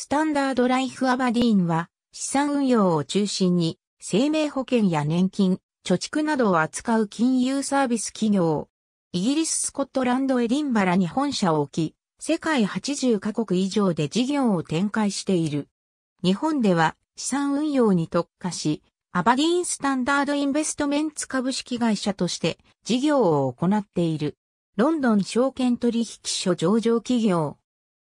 スタンダードライフアバディーンは、資産運用を中心に、生命保険や年金、貯蓄などを扱う金融サービス企業。イギリス・スコットランド・エディンバラに本社を置き、世界80カ国以上で事業を展開している。日本では、資産運用に特化し、アバディーン・スタンダード・インベストメンツ株式会社として事業を行っている。ロンドン証券取引所上場企業。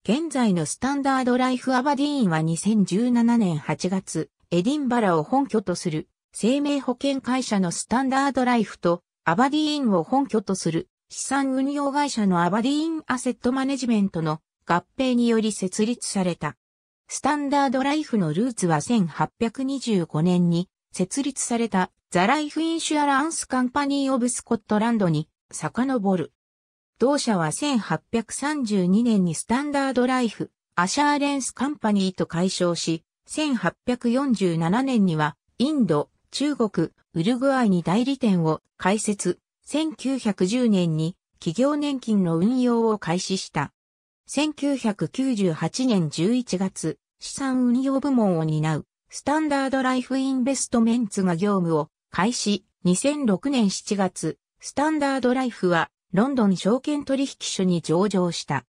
現在のスタンダードライフアバディーンは2017年8月、エディンバラを本拠とする生命保険会社のスタンダードライフとアバディーンを本拠とする資産運用会社のアバディーンアセットマネジメントの合併により設立された。スタンダードライフのルーツは1825年に設立されたザ・ライフ・インシュアランス・カンパニー・オブ・スコットランドに遡る。同社は1832年にスタンダードライフ、アシャーレンスカンパニーと解消し、1847年にはインド、中国、ウルグアイに代理店を開設、1910年に企業年金の運用を開始した。1998年11月、資産運用部門を担う、スタンダードライフインベストメンツが業務を開始、2006年7月、スタンダードライフはロンドン証券取引所に上場した。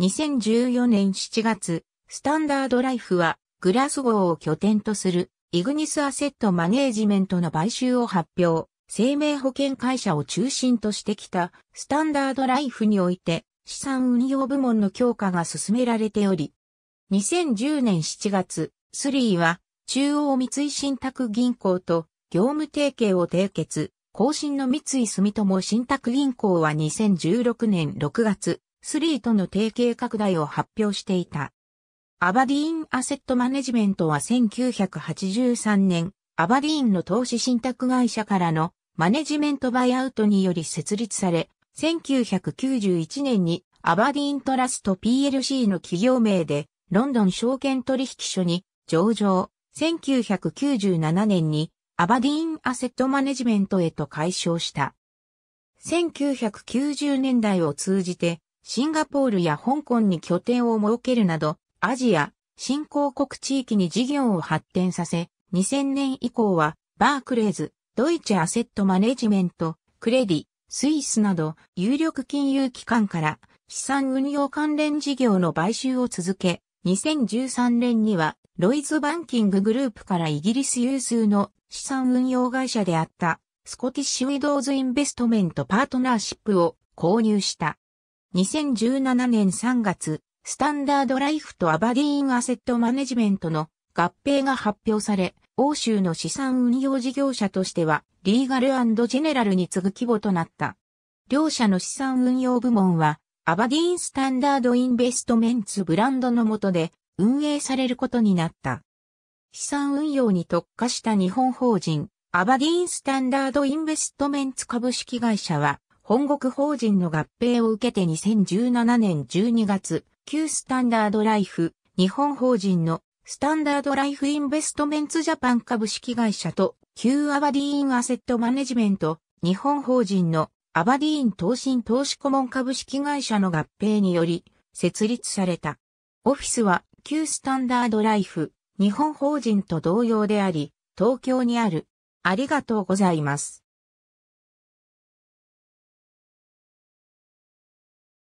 2014年7月、スタンダードライフは、グラスゴーを拠点とする、イグニスアセットマネージメントの買収を発表。生命保険会社を中心としてきたスタンダードライフにおいて資産運用部門の強化が進められており、2010年7月、スリーは中央三井信託銀行と業務提携を締結、後進の三井住友信託銀行は2016年6月、スリーとの提携拡大を発表していた。アバディーンアセットマネジメントは1983年、アバディーンの投資信託会社からのマネジメントバイアウトにより設立され、1991年にアバディーントラスト PLC の企業名でロンドン証券取引所に上場、1997年にアバディーンアセットマネジメントへと解消した。1990年代を通じて、シンガポールや香港に拠点を設けるなど、アジア、新興国地域に事業を発展させ、2000年以降は、バークレーズ、ドイツアセットマネジメント、クレディ、スイスなど、有力金融機関から、資産運用関連事業の買収を続け、2013年には、ロイズ・バンキンググループからイギリス有数の資産運用会社であったスコティッシュ・ウィドーズ・インベストメント・パートナーシップを購入した。2017年3月、スタンダードライフとアバディーン・アセット・マネジメントの合併が発表され、欧州の資産運用事業者としては、リーガルジェネラルに次ぐ規模となった。両社の資産運用部門は、アバディーン・スタンダード・インベストメンツブランドの下で、運営されることになった。資産運用に特化した日本法人、アバディーンスタンダードインベストメンツ株式会社は、本国法人の合併を受けて2017年12月、旧スタンダードライフ、日本法人のスタンダードライフインベストメンツジャパン株式会社と、旧アバディーンアセットマネジメント、日本法人のアバディーン投信投資顧問株式会社の合併により設立された。オフィスは旧スタンダードライフ、日本法人と同様であり、東京にある。ありがとうございます。